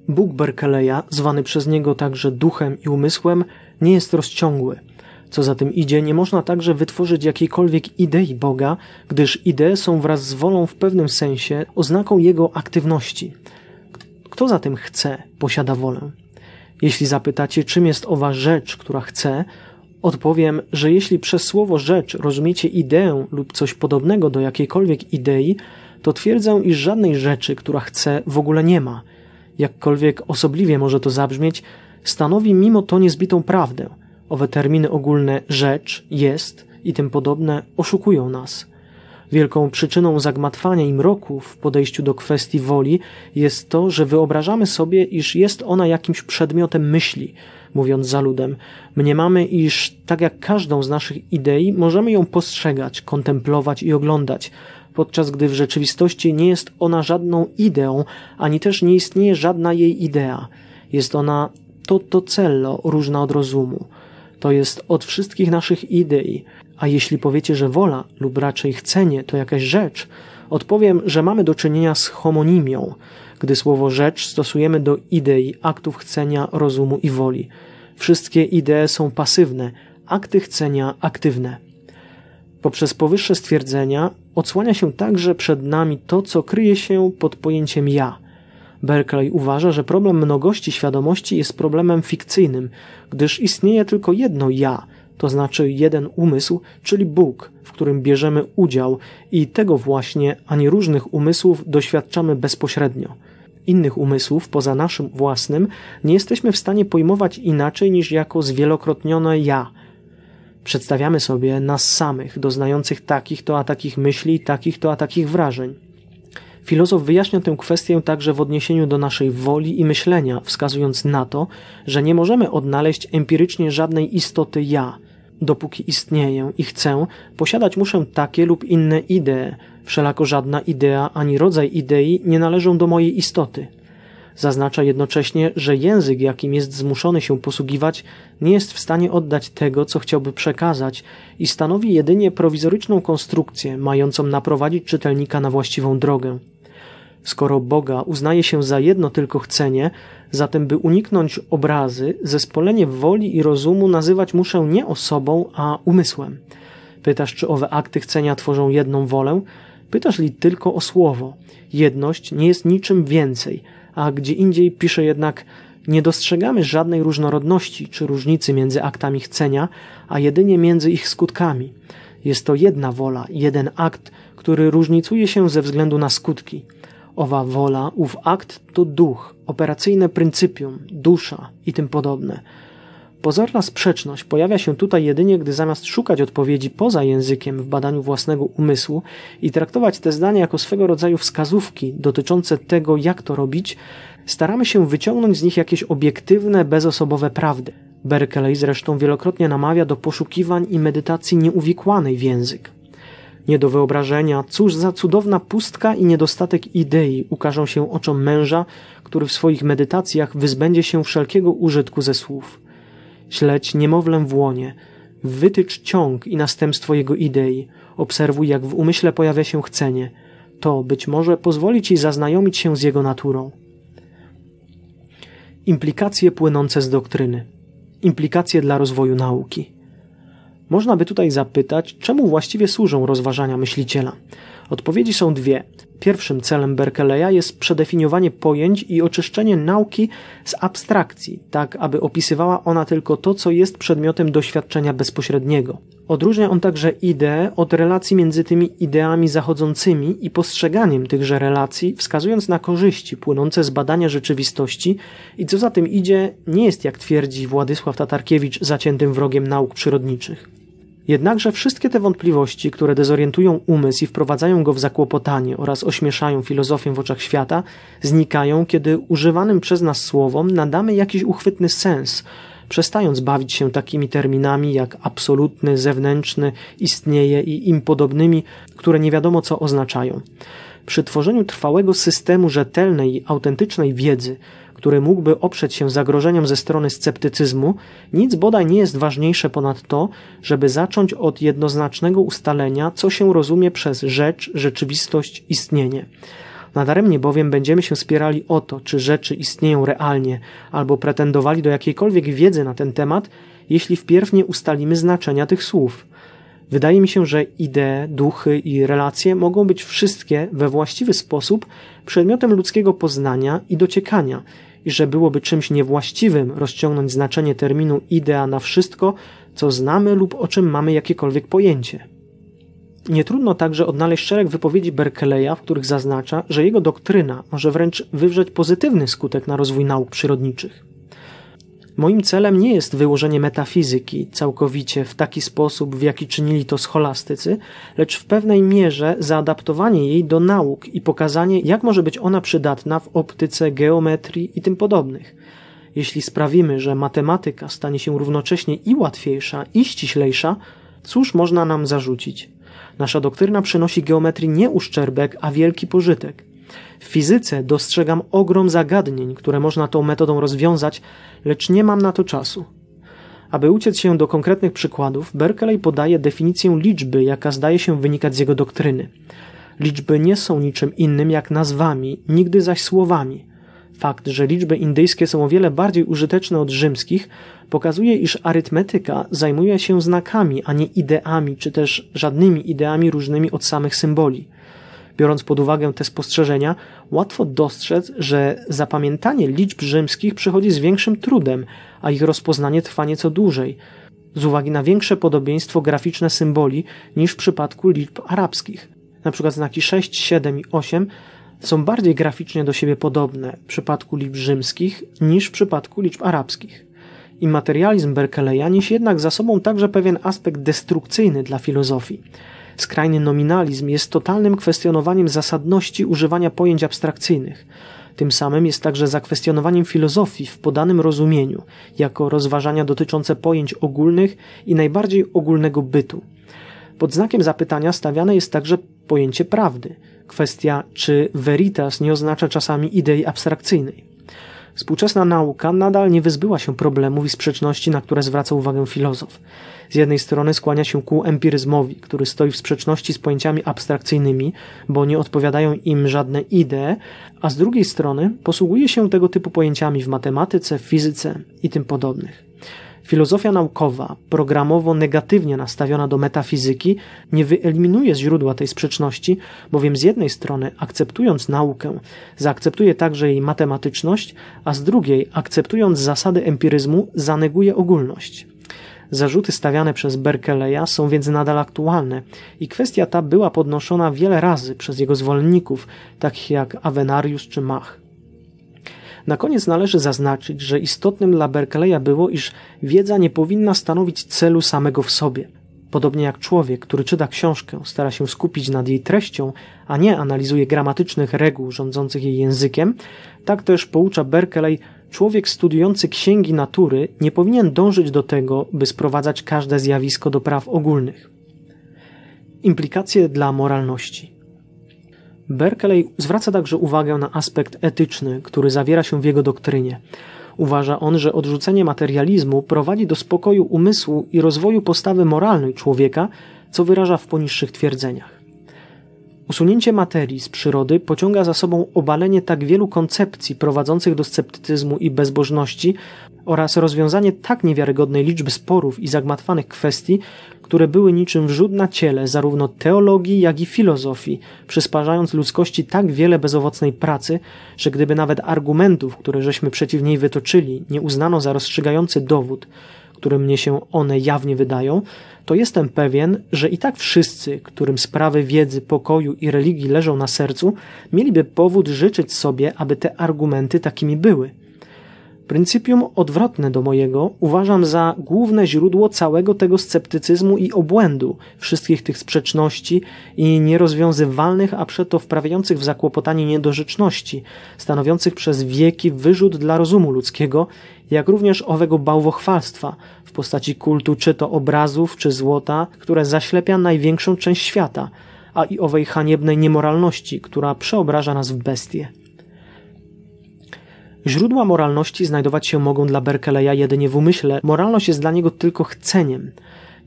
Bóg Berkeleya, zwany przez niego także duchem i umysłem, nie jest rozciągły. Co za tym idzie, nie można także wytworzyć jakiejkolwiek idei Boga, gdyż idee są wraz z wolą w pewnym sensie oznaką jego aktywności. Kto za tym chce, posiada wolę. Jeśli zapytacie, czym jest owa rzecz, która chce, odpowiem, że jeśli przez słowo rzecz rozumiecie ideę lub coś podobnego do jakiejkolwiek idei, to twierdzę, iż żadnej rzeczy, która chce, w ogóle nie ma. Jakkolwiek osobliwie może to zabrzmieć, stanowi mimo to niezbitą prawdę. Owe terminy ogólne rzecz, jest i tym podobne oszukują nas. Wielką przyczyną zagmatwania i mroku w podejściu do kwestii woli jest to, że wyobrażamy sobie, iż jest ona jakimś przedmiotem myśli, mówiąc za ludem. Mniemamy, iż tak jak każdą z naszych idei, możemy ją postrzegać, kontemplować i oglądać, podczas gdy w rzeczywistości nie jest ona żadną ideą, ani też nie istnieje żadna jej idea. Jest ona to cello różna od rozumu, to jest od wszystkich naszych idei, a jeśli powiecie, że wola lub raczej chcenie to jakaś rzecz, odpowiem, że mamy do czynienia z homonimią, gdy słowo rzecz stosujemy do idei, aktów chcenia, rozumu i woli. Wszystkie idee są pasywne, akty chcenia aktywne. Poprzez powyższe stwierdzenia odsłania się także przed nami to, co kryje się pod pojęciem ja – Berkeley uważa, że problem mnogości świadomości jest problemem fikcyjnym, gdyż istnieje tylko jedno ja, to znaczy jeden umysł, czyli Bóg, w którym bierzemy udział i tego właśnie, ani różnych umysłów doświadczamy bezpośrednio. Innych umysłów poza naszym własnym nie jesteśmy w stanie pojmować inaczej niż jako zwielokrotnione ja. Przedstawiamy sobie nas samych, doznających takich to a takich myśli, takich to a takich wrażeń. Filozof wyjaśnia tę kwestię także w odniesieniu do naszej woli i myślenia, wskazując na to, że nie możemy odnaleźć empirycznie żadnej istoty ja. Dopóki istnieję i chcę, posiadać muszę takie lub inne idee. Wszelako żadna idea ani rodzaj idei nie należą do mojej istoty. Zaznacza jednocześnie, że język, jakim jest zmuszony się posługiwać, nie jest w stanie oddać tego, co chciałby przekazać i stanowi jedynie prowizoryczną konstrukcję, mającą naprowadzić czytelnika na właściwą drogę. Skoro Boga uznaje się za jedno tylko chcenie, zatem by uniknąć obrazy, zespolenie woli i rozumu nazywać muszę nie osobą, a umysłem. Pytasz, czy owe akty chcenia tworzą jedną wolę? Pytasz li tylko o słowo. Jedność nie jest niczym więcej, a gdzie indziej pisze jednak nie dostrzegamy żadnej różnorodności czy różnicy między aktami chcenia, a jedynie między ich skutkami. Jest to jedna wola, jeden akt, który różnicuje się ze względu na skutki. Owa wola, ów akt to duch, operacyjne pryncypium, dusza i tym podobne. Pozorna sprzeczność pojawia się tutaj jedynie, gdy zamiast szukać odpowiedzi poza językiem w badaniu własnego umysłu i traktować te zdania jako swego rodzaju wskazówki dotyczące tego, jak to robić, staramy się wyciągnąć z nich jakieś obiektywne, bezosobowe prawdy. Berkeley zresztą wielokrotnie namawia do poszukiwań i medytacji nieuwikłanej w język nie do wyobrażenia. Cóż za cudowna pustka i niedostatek idei ukażą się oczom męża, który w swoich medytacjach wyzbędzie się wszelkiego użytku ze słów. Śledź niemowlę w łonie, wytycz ciąg i następstwo jego idei, obserwuj jak w umyśle pojawia się chcenie. To być może pozwoli ci zaznajomić się z jego naturą. Implikacje płynące z doktryny. Implikacje dla rozwoju nauki. Można by tutaj zapytać, czemu właściwie służą rozważania myśliciela? Odpowiedzi są dwie. Pierwszym celem Berkeleya jest przedefiniowanie pojęć i oczyszczenie nauki z abstrakcji, tak aby opisywała ona tylko to, co jest przedmiotem doświadczenia bezpośredniego. Odróżnia on także ideę od relacji między tymi ideami zachodzącymi i postrzeganiem tychże relacji, wskazując na korzyści płynące z badania rzeczywistości i co za tym idzie, nie jest, jak twierdzi Władysław Tatarkiewicz, zaciętym wrogiem nauk przyrodniczych. Jednakże wszystkie te wątpliwości, które dezorientują umysł i wprowadzają go w zakłopotanie oraz ośmieszają filozofię w oczach świata, znikają, kiedy używanym przez nas słowom nadamy jakiś uchwytny sens, przestając bawić się takimi terminami jak absolutny, zewnętrzny, istnieje i im podobnymi, które nie wiadomo co oznaczają. Przy tworzeniu trwałego systemu rzetelnej i autentycznej wiedzy, który mógłby oprzeć się zagrożeniom ze strony sceptycyzmu, nic bodaj nie jest ważniejsze ponad to, żeby zacząć od jednoznacznego ustalenia, co się rozumie przez rzecz, rzeczywistość, istnienie. Nadaremnie bowiem będziemy się spierali o to, czy rzeczy istnieją realnie, albo pretendowali do jakiejkolwiek wiedzy na ten temat, jeśli wpierw nie ustalimy znaczenia tych słów. Wydaje mi się, że idee, duchy i relacje mogą być wszystkie we właściwy sposób przedmiotem ludzkiego poznania i dociekania, i że byłoby czymś niewłaściwym rozciągnąć znaczenie terminu idea na wszystko, co znamy lub o czym mamy jakiekolwiek pojęcie. Nie trudno także odnaleźć szereg wypowiedzi Berkeleya, w których zaznacza, że jego doktryna może wręcz wywrzeć pozytywny skutek na rozwój nauk przyrodniczych. Moim celem nie jest wyłożenie metafizyki całkowicie w taki sposób, w jaki czynili to scholastycy, lecz w pewnej mierze zaadaptowanie jej do nauk i pokazanie, jak może być ona przydatna w optyce, geometrii i tym podobnych. Jeśli sprawimy, że matematyka stanie się równocześnie i łatwiejsza, i ściślejsza, cóż można nam zarzucić? Nasza doktryna przynosi geometrii nie uszczerbek, a wielki pożytek. W fizyce dostrzegam ogrom zagadnień, które można tą metodą rozwiązać, lecz nie mam na to czasu. Aby uciec się do konkretnych przykładów, Berkeley podaje definicję liczby, jaka zdaje się wynikać z jego doktryny. Liczby nie są niczym innym jak nazwami, nigdy zaś słowami. Fakt, że liczby indyjskie są o wiele bardziej użyteczne od rzymskich, pokazuje, iż arytmetyka zajmuje się znakami, a nie ideami, czy też żadnymi ideami różnymi od samych symboli. Biorąc pod uwagę te spostrzeżenia, łatwo dostrzec, że zapamiętanie liczb rzymskich przychodzi z większym trudem, a ich rozpoznanie trwa nieco dłużej, z uwagi na większe podobieństwo graficzne symboli niż w przypadku liczb arabskich. Na przykład znaki 6, 7 i 8 są bardziej graficznie do siebie podobne w przypadku liczb rzymskich niż w przypadku liczb arabskich. Immaterializm Berkeleya niesie jednak za sobą także pewien aspekt destrukcyjny dla filozofii. Skrajny nominalizm jest totalnym kwestionowaniem zasadności używania pojęć abstrakcyjnych. Tym samym jest także zakwestionowaniem filozofii w podanym rozumieniu, jako rozważania dotyczące pojęć ogólnych i najbardziej ogólnego bytu. Pod znakiem zapytania stawiane jest także pojęcie prawdy, kwestia czy veritas nie oznacza czasami idei abstrakcyjnej. Współczesna nauka nadal nie wyzbyła się problemów i sprzeczności, na które zwraca uwagę filozof. Z jednej strony skłania się ku empiryzmowi, który stoi w sprzeczności z pojęciami abstrakcyjnymi, bo nie odpowiadają im żadne idee, a z drugiej strony posługuje się tego typu pojęciami w matematyce, fizyce i tym podobnych. Filozofia naukowa, programowo negatywnie nastawiona do metafizyki, nie wyeliminuje źródła tej sprzeczności, bowiem z jednej strony, akceptując naukę, zaakceptuje także jej matematyczność, a z drugiej, akceptując zasady empiryzmu, zaneguje ogólność. Zarzuty stawiane przez Berkeleya są więc nadal aktualne i kwestia ta była podnoszona wiele razy przez jego zwolenników, takich jak Avenarius czy Mach. Na koniec należy zaznaczyć, że istotnym dla Berkeleya było, iż wiedza nie powinna stanowić celu samego w sobie. Podobnie jak człowiek, który czyta książkę, stara się skupić nad jej treścią, a nie analizuje gramatycznych reguł rządzących jej językiem, tak też poucza Berkeley, człowiek studiujący księgi natury nie powinien dążyć do tego, by sprowadzać każde zjawisko do praw ogólnych. Implikacje dla moralności. Berkeley zwraca także uwagę na aspekt etyczny, który zawiera się w jego doktrynie. Uważa on, że odrzucenie materializmu prowadzi do spokoju umysłu i rozwoju postawy moralnej człowieka, co wyraża w poniższych twierdzeniach. Usunięcie materii z przyrody pociąga za sobą obalenie tak wielu koncepcji prowadzących do sceptycyzmu i bezbożności oraz rozwiązanie tak niewiarygodnej liczby sporów i zagmatwanych kwestii, które były niczym wrzód na ciele zarówno teologii, jak i filozofii, przysparzając ludzkości tak wiele bezowocnej pracy, że gdyby nawet argumentów, które żeśmy przeciw niej wytoczyli, nie uznano za rozstrzygający dowód, którym mnie się one jawnie wydają, to jestem pewien, że i tak wszyscy, którym sprawy wiedzy, pokoju i religii leżą na sercu, mieliby powód życzyć sobie, aby te argumenty takimi były. Pryncypium odwrotne do mojego uważam za główne źródło całego tego sceptycyzmu i obłędu, wszystkich tych sprzeczności i nierozwiązywalnych, a przeto wprawiających w zakłopotanie niedorzeczności, stanowiących przez wieki wyrzut dla rozumu ludzkiego jak również owego bałwochwalstwa w postaci kultu czy to obrazów, czy złota, które zaślepia największą część świata, a i owej haniebnej niemoralności, która przeobraża nas w bestie. Źródła moralności znajdować się mogą dla Berkeleya jedynie w umyśle. Moralność jest dla niego tylko chceniem.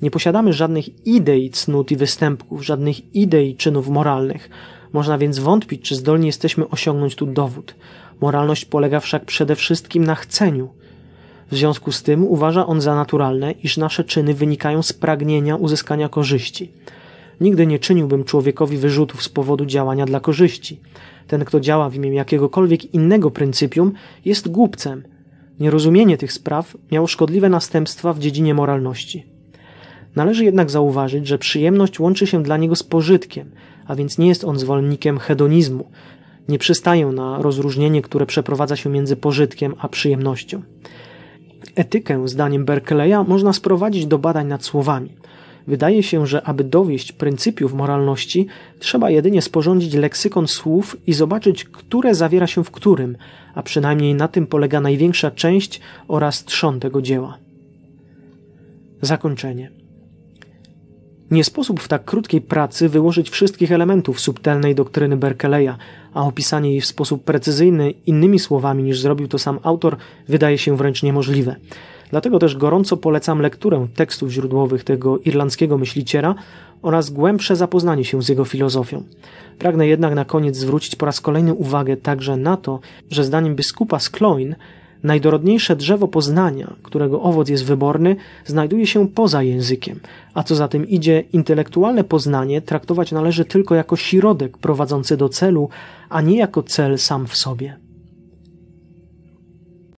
Nie posiadamy żadnych idei cnót i występków, żadnych idei czynów moralnych. Można więc wątpić, czy zdolni jesteśmy osiągnąć tu dowód. Moralność polega wszak przede wszystkim na chceniu. W związku z tym uważa on za naturalne, iż nasze czyny wynikają z pragnienia uzyskania korzyści. Nigdy nie czyniłbym człowiekowi wyrzutów z powodu działania dla korzyści. Ten, kto działa w imię jakiegokolwiek innego pryncypium, jest głupcem. Nierozumienie tych spraw miało szkodliwe następstwa w dziedzinie moralności. Należy jednak zauważyć, że przyjemność łączy się dla niego z pożytkiem, a więc nie jest on zwolennikiem hedonizmu. Nie przystają na rozróżnienie, które przeprowadza się między pożytkiem a przyjemnością. Etykę, zdaniem Berkeleya, można sprowadzić do badań nad słowami. Wydaje się, że aby dowieść pryncypiów moralności, trzeba jedynie sporządzić leksykon słów i zobaczyć, które zawiera się w którym, a przynajmniej na tym polega największa część oraz trzon tego dzieła. Zakończenie. Nie sposób w tak krótkiej pracy wyłożyć wszystkich elementów subtelnej doktryny Berkeleya, a opisanie jej w sposób precyzyjny innymi słowami niż zrobił to sam autor wydaje się wręcz niemożliwe. Dlatego też gorąco polecam lekturę tekstów źródłowych tego irlandzkiego myśliciela oraz głębsze zapoznanie się z jego filozofią. Pragnę jednak na koniec zwrócić po raz kolejny uwagę także na to, że zdaniem biskupa Skloin Najdorodniejsze drzewo poznania, którego owoc jest wyborny, znajduje się poza językiem, a co za tym idzie, intelektualne poznanie traktować należy tylko jako środek prowadzący do celu, a nie jako cel sam w sobie.